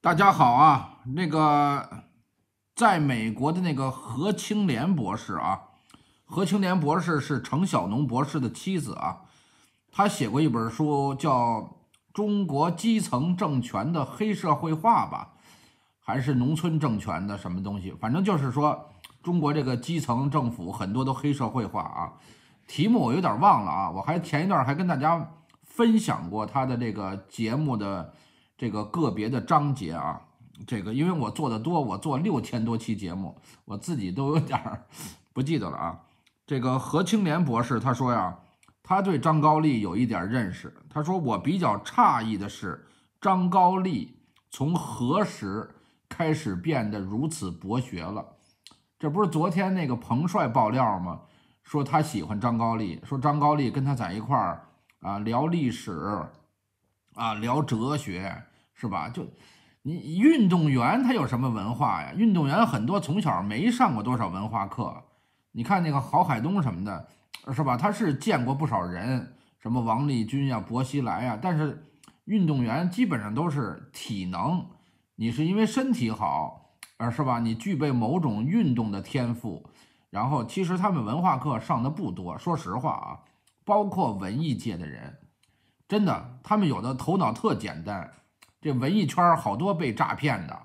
大家好啊，那个在美国的那个何青莲博士啊，何青莲博士是程晓农博士的妻子啊，他写过一本书叫《中国基层政权的黑社会化》吧，还是农村政权的什么东西？反正就是说，中国这个基层政府很多都黑社会化啊。题目我有点忘了啊，我还前一段还跟大家分享过他的这个节目的。这个个别的章节啊，这个因为我做的多，我做六千多期节目，我自己都有点儿不记得了啊。这个何青莲博士他说呀，他对张高丽有一点认识。他说我比较诧异的是，张高丽从何时开始变得如此博学了？这不是昨天那个彭帅爆料吗？说他喜欢张高丽，说张高丽跟他在一块儿啊，聊历史，啊聊哲学。是吧？就你运动员他有什么文化呀？运动员很多从小没上过多少文化课。你看那个郝海东什么的，是吧？他是见过不少人，什么王立军呀、薄熙来呀。但是运动员基本上都是体能，你是因为身体好，而是吧？你具备某种运动的天赋。然后其实他们文化课上的不多，说实话啊，包括文艺界的人，真的他们有的头脑特简单。这文艺圈儿好多被诈骗的，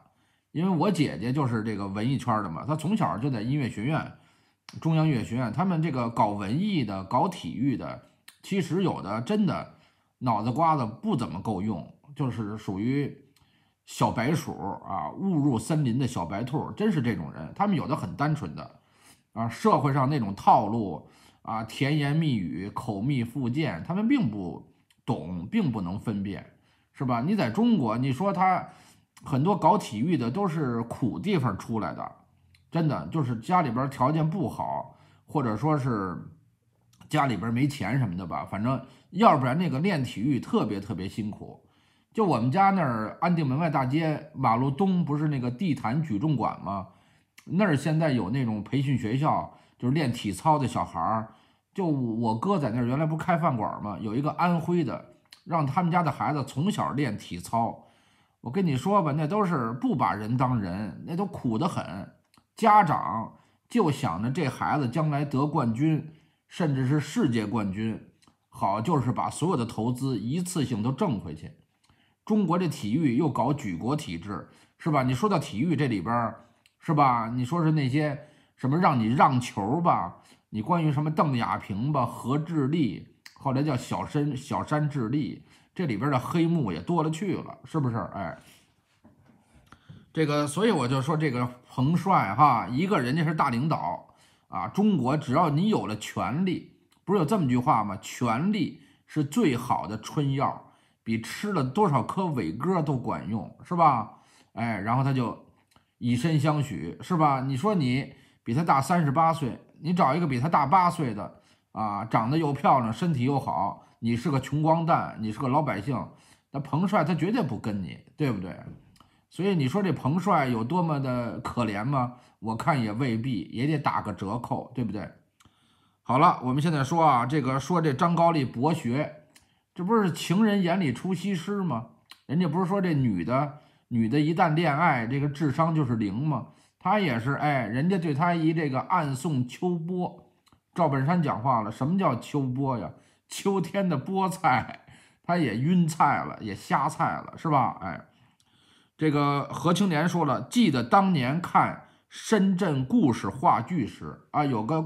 因为我姐姐就是这个文艺圈的嘛，她从小就在音乐学院、中央音乐学院。他们这个搞文艺的、搞体育的，其实有的真的脑子瓜子不怎么够用，就是属于小白鼠啊，误入森林的小白兔，真是这种人。他们有的很单纯的啊，社会上那种套路啊、甜言蜜语、口蜜腹剑，他们并不懂，并不能分辨。是吧？你在中国，你说他很多搞体育的都是苦地方出来的，真的就是家里边条件不好，或者说是家里边没钱什么的吧，反正要不然那个练体育特别特别辛苦。就我们家那儿安定门外大街马路东不是那个地毯举重馆吗？那儿现在有那种培训学校，就是练体操的小孩儿。就我哥在那儿原来不开饭馆吗？有一个安徽的。让他们家的孩子从小练体操，我跟你说吧，那都是不把人当人，那都苦得很。家长就想着这孩子将来得冠军，甚至是世界冠军，好就是把所有的投资一次性都挣回去。中国这体育又搞举国体制，是吧？你说到体育这里边，是吧？你说是那些什么让你让球吧，你关于什么邓亚萍吧，何智丽。后来叫小山小山智丽，这里边的黑幕也多了去了，是不是？哎，这个，所以我就说这个彭帅哈，一个人家是大领导啊，中国只要你有了权力，不是有这么句话吗？权力是最好的春药，比吃了多少颗伟哥都管用，是吧？哎，然后他就以身相许，是吧？你说你比他大三十八岁，你找一个比他大八岁的。啊，长得又漂亮，身体又好，你是个穷光蛋，你是个老百姓，那彭帅他绝对不跟你，对不对？所以你说这彭帅有多么的可怜吗？我看也未必，也得打个折扣，对不对？好了，我们现在说啊，这个说这张高丽博学，这不是情人眼里出西施吗？人家不是说这女的女的一旦恋爱，这个智商就是零吗？她也是，哎，人家对他一这个暗送秋波。赵本山讲话了，什么叫秋波呀？秋天的菠菜，他也晕菜了，也瞎菜了，是吧？哎，这个何青莲说了，记得当年看《深圳故事》话剧时啊，有个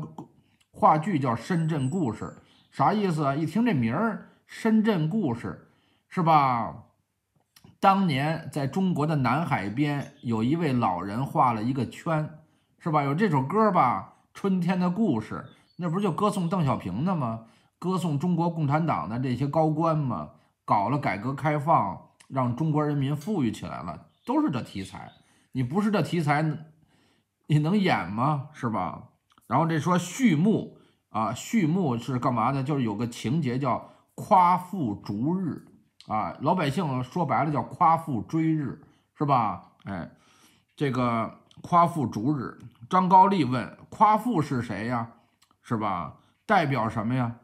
话剧叫《深圳故事》，啥意思啊？一听这名儿，《深圳故事》，是吧？当年在中国的南海边，有一位老人画了一个圈，是吧？有这首歌吧，《春天的故事》。那不就歌颂邓小平的吗？歌颂中国共产党的这些高官吗？搞了改革开放，让中国人民富裕起来了，都是这题材。你不是这题材，你能演吗？是吧？然后这说序幕啊，序幕是干嘛的？就是有个情节叫夸父逐日啊，老百姓说白了叫夸父追日，是吧？哎，这个夸父逐日，张高丽问夸父是谁呀？是吧？代表什么呀？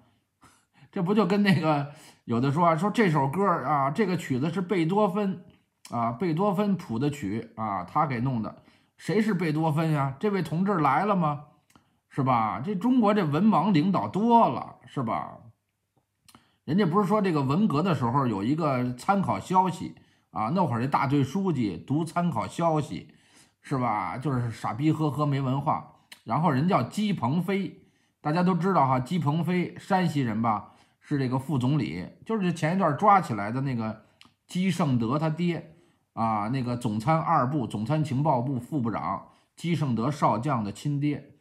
这不就跟那个有的说说这首歌啊，这个曲子是贝多芬啊，贝多芬谱的曲啊，他给弄的。谁是贝多芬呀？这位同志来了吗？是吧？这中国这文盲领导多了，是吧？人家不是说这个文革的时候有一个参考消息啊，那会儿这大队书记读参考消息，是吧？就是傻逼呵呵没文化，然后人叫姬鹏飞。大家都知道哈，姬鹏飞，山西人吧，是这个副总理，就是前一段抓起来的那个姬胜德他爹，啊，那个总参二部总参情报部副部长姬胜德少将的亲爹，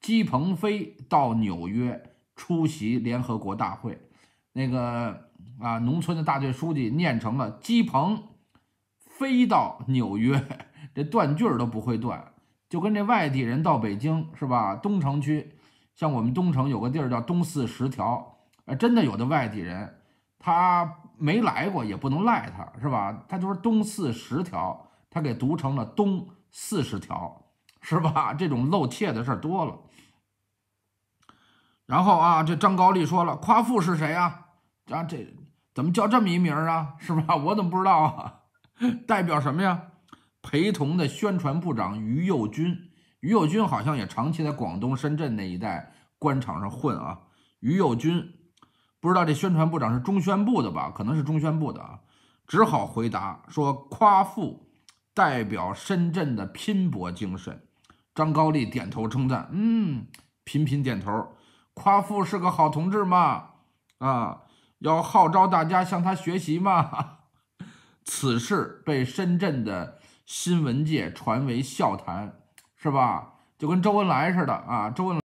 姬鹏飞到纽约出席联合国大会，那个啊，农村的大队书记念成了姬鹏，飞到纽约，这断句儿都不会断，就跟这外地人到北京是吧，东城区。像我们东城有个地儿叫东四十条，呃，真的有的外地人他没来过，也不能赖他，是吧？他就是东四十条，他给读成了东四十条，是吧？这种漏怯的事儿多了。然后啊，这张高丽说了，夸父是谁呀？啊，这怎么叫这么一名儿啊？是吧？我怎么不知道啊？代表什么呀？陪同的宣传部长于右军。于友军好像也长期在广东深圳那一带官场上混啊。于友军不知道这宣传部长是中宣部的吧？可能是中宣部的啊，只好回答说：“夸父代表深圳的拼搏精神。”张高丽点头称赞，嗯，频频点头。夸父是个好同志嘛，啊，要号召大家向他学习嘛。此事被深圳的新闻界传为笑谈。是吧？就跟周恩来似的啊，周恩。